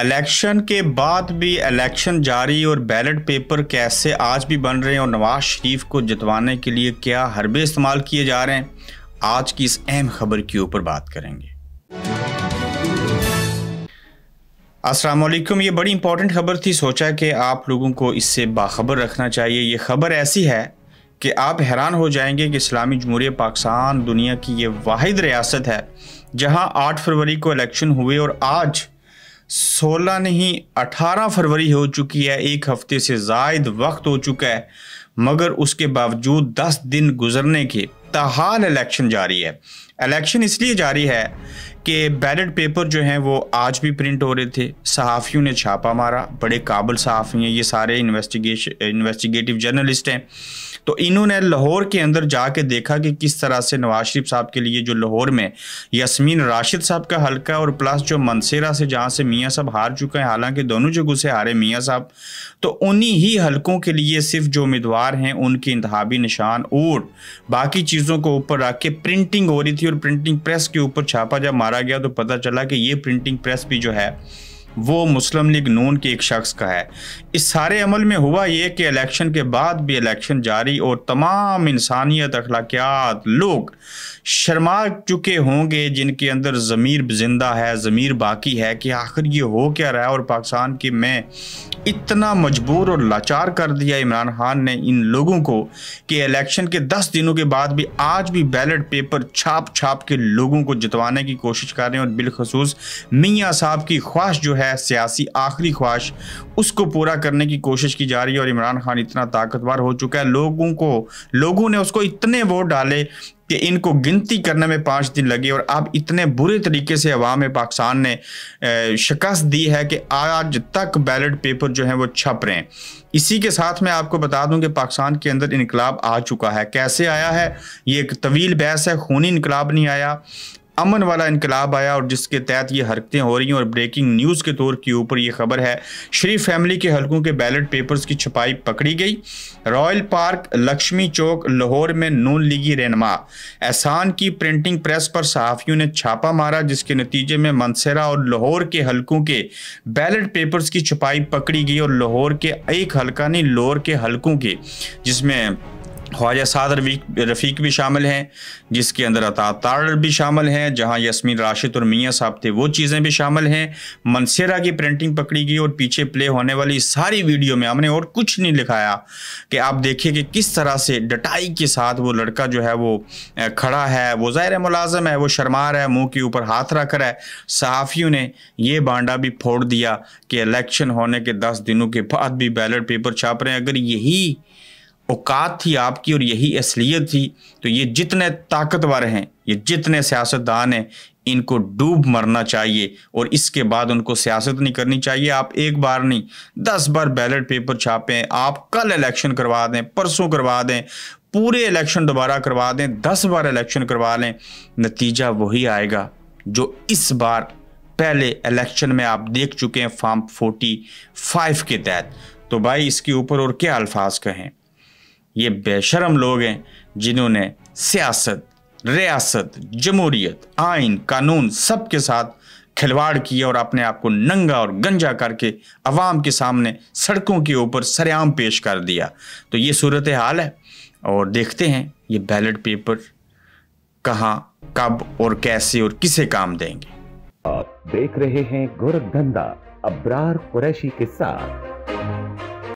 election के बाद भी इलेक्शन जारी और बैलेट पेपर कैसे आज भी बन रहे हैं और नवाज शरीफ को जितवाने के लिए क्या हरबे इस्तेमाल किए जा रहे हैं आज की इस अहम खबर के ऊपर बात करेंगे असलकुम ये बड़ी इंपॉर्टेंट खबर थी सोचा कि आप लोगों को इससे बाखबर रखना चाहिए ये खबर ऐसी है कि आप हैरान हो जाएंगे कि इस्लामी जमहूर पाकिस्तान दुनिया की ये वाद रियासत है जहां 8 फरवरी को इलेक्शन हुए और आज सोलह नहीं अठारह फरवरी हो चुकी है एक हफ्ते से जायद वक्त हो चुका है मगर उसके बावजूद दस दिन गुजरने के तहाल इलेक्शन जारी है इलेक्शन इसलिए जारी है कि बैलेट पेपर जो हैं वो आज भी प्रिंट हो रहे थे सहाफ़ियों ने छापा मारा बड़े काबिल सहाफ़ी हैं ये सारे इन्वेस्टिगेशन इन्वेस्टिगेटिव जर्नलिस्ट हैं तो इन्होंने लाहौर के अंदर जाके देखा कि किस तरह से नवाज शरीफ साहब के लिए जो लाहौर में यस्मीन राशिद साहब का हल्का और प्लस जो मनसेरा से जहाँ से मियाँ साहब हार चुके हैं हालांकि दोनों जगहों से हारे मियाँ साहब तो उन्हीं ही हलकों के लिए सिर्फ जो उम्मीदवार हैं उनके इंतबी निशान और बाकी चीज़ों को ऊपर रख के प्रिंटिंग हो रही थी और प्रिंटिंग प्रेस के ऊपर छापा जब मारा गया तो पता चला कि ये प्रिंटिंग प्रेस भी जो है वो मुस्लिम लीग नून के एक शख्स का है इस सारे अमल में हुआ ये कि इलेक्शन के बाद भी इलेक्शन जारी और तमाम इंसानियत अखलाकियात लोग शर्मा चुके होंगे जिनके अंदर ज़मीर जिंदा है ज़मीर बाकी है कि आखिर ये हो क्या रहा है और पाकिस्तान की मैं इतना मजबूर और लाचार कर दिया इमरान खान ने इन लोगों को कि इलेक्शन के दस दिनों के बाद भी आज भी बैलेट पेपर छाप छाप के लोगों को जितवाने की कोशिश कर रहे हैं और बिलखसूस मियाँ साहब की ख्वाहिश जो है है सियासी आखिरी ख्वाहिश उसको पूरा करने की कोशिश की जा रही है और इमरान खान इतना ताकतवर हो चुका है लोगों को लोगों ने उसको इतने वोट डाले कि इनको गिनती करने में पाँच दिन लगे और अब इतने बुरे तरीके से अवाम पाकिस्तान ने शिकस्त दी है कि आज तक बैलेट पेपर जो हैं वो छप रहे हैं इसी के साथ मैं आपको बता दूं कि पाकिस्तान के अंदर इनकलाब आ चुका है कैसे आया है ये एक तवील बहस है खूनी इनकलाब नहीं आया अमन वाला इनकलाब आया और जिसके तहत ये हरकतें हो रही हैं और ब्रेकिंग न्यूज़ के तौर के ऊपर ये खबर है श्री फैमिली के हलकों के बैलेट पेपर्स की छपाई पकड़ी गई रॉयल पार्क लक्ष्मी चौक लाहौर में नून लीगी रहनमा एहसान की प्रिंटिंग प्रेस पर सहाफ़ियों ने छापा मारा जिसके नतीजे में मनसरा और लाहौर के हलकों के बैलेट पेपर्स की छपाई पकड़ी गई और लाहौर के एक हल्का नहीं लाहौर के हलकों के जिसमें ख्वाजा साद रफ़ीक भी शामिल हैं जिसके अंदर अतातार भी शामिल हैं जहां यस्मीन राशिद और मियाँ साहब थे वो चीज़ें भी शामिल हैं मनसेरा की प्रिंटिंग पकड़ी गई और पीछे प्ले होने वाली सारी वीडियो में हमने और कुछ नहीं लिखाया कि आप देखिए कि किस तरह से डटाई के साथ वो लड़का जो है वो खड़ा है वो ज़ाहिर मुलाजम है वो शर्मा रहा है मुँह के ऊपर हाथ रख रहा है सहाफ़ियों ने ये बांडा भी फोड़ दिया कि इलेक्शन होने के दस दिनों के बाद भी बैलेट पेपर छाप रहे हैं अगर यही औकात थी आपकी और यही असलियत थी तो ये जितने ताकतवर हैं ये जितने सियासतदान हैं इनको डूब मरना चाहिए और इसके बाद उनको सियासत नहीं करनी चाहिए आप एक बार नहीं दस बार बैलेट पेपर छापें आप कल इलेक्शन करवा दें परसों करवा दें पूरे इलेक्शन दोबारा करवा दें दस बार इलेक्शन करवा लें नतीजा वही आएगा जो इस बार पहले इलेक्शन में आप देख चुके हैं फार्म फोर्टी फाइव के तहत तो भाई इसके ऊपर और क्या अल्फाज कहें ये बेशरम लोग हैं जिन्होंने सियासत रियासत जमहूरियत आइन कानून सब के साथ खिलवाड़ किया और अपने आप को नंगा और गंजा करके अवाम के सामने सड़कों के ऊपर सरेआम पेश कर दिया तो ये सूरत हाल है और देखते हैं ये बैलेट पेपर कहाँ कब और कैसे और किसे काम देंगे आप देख रहे हैं गोरखधंधा अब्रार कुरैशी के साथ